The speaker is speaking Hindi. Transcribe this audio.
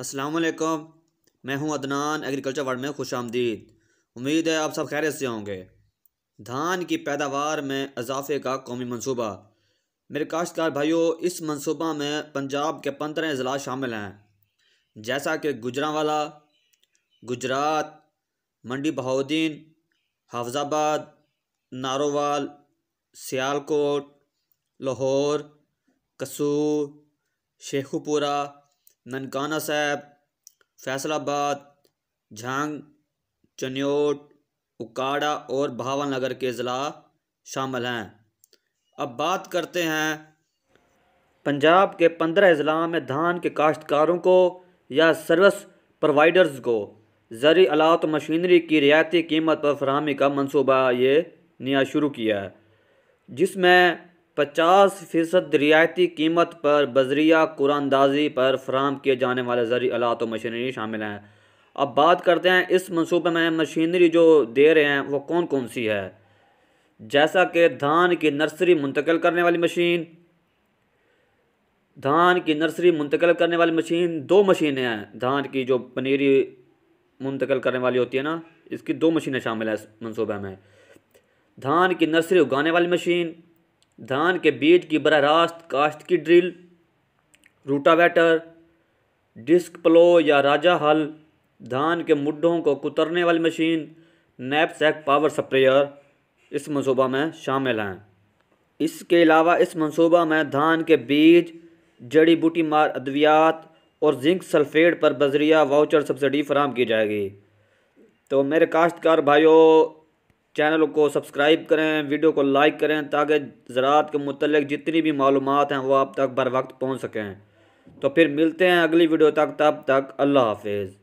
असलकम मैं हूं अदनान एग्रीकल्चर वर्ल्ड में खुश आमदीद उम्मीद है आप सब खैरियत से होंगे धान की पैदावार में इजाफे का कौमी मनसूबा मेरे काश्तकार भाइयों इस मनसूबा में पंजाब के पंद्रह ज़िला शामिल हैं जैसा कि गुजरावाला गुजरात मंडी बहाउद्दीन हाफजाबाद नारोवाल सियालकोट लाहौर कसूर शेखुपुरा ननकाना साहब फैसलाबाद झांग चन्योट उकाड़ा और भावन नगर के ज़िला शामिल हैं अब बात करते हैं पंजाब के पंद्रह ज़िला में धान के काश्तकारों को या सर्विस प्रोवाइडर्स को ज़रूरी आलात मशीनरी की रियायती कीमत पर फरहमी का मनसूबा ये नया शुरू किया है जिसमें पचास फ़ीसद रियायती कीमत पर बजरिया कुरानदाजी पर फ्राहम किए जाने वाले ज़रूरी आलात और मशीनरी शामिल हैं अब बात करते हैं इस मनसूबे में मशीनरी जो दे रहे हैं वो कौन कौन सी है जैसा कि धान की नर्सरी मुंतकिल करने वाली मशीन धान की नर्सरी मुंतकिल करने वाली मशीन दो मशीनें हैं धान की जो पनीरी मुंतकिल करने वाली होती है ना इसकी दो मशीनें शामिल हैं इस मनसूबे में धान की नर्सरी उगाने वाली मशीन धान के बीज की बरह रास्त काश्त की ड्रिल रूटावेटर डिस्क प्लो या राजा हल धान के मुड्ढों को कुतरने वाली मशीन नैपसैक पावर स्प्रेयर इस मनसूबा में शामिल हैं इसके अलावा इस मनसूबा में धान के बीज जड़ी बूटी मार अद्वियात और जिंक सल्फेट पर बजरिया वाउचर सब्सिडी फराम की जाएगी तो मेरे काश्तकार भाइयों चैनल को सब्सक्राइब करें वीडियो को लाइक करें ताकि ज़रात के मतलब जितनी भी मालूम हैं वो आप तक बर वक्त पहुँच सकें तो फिर मिलते हैं अगली वीडियो तक तब तक अल्लाह हाफिज़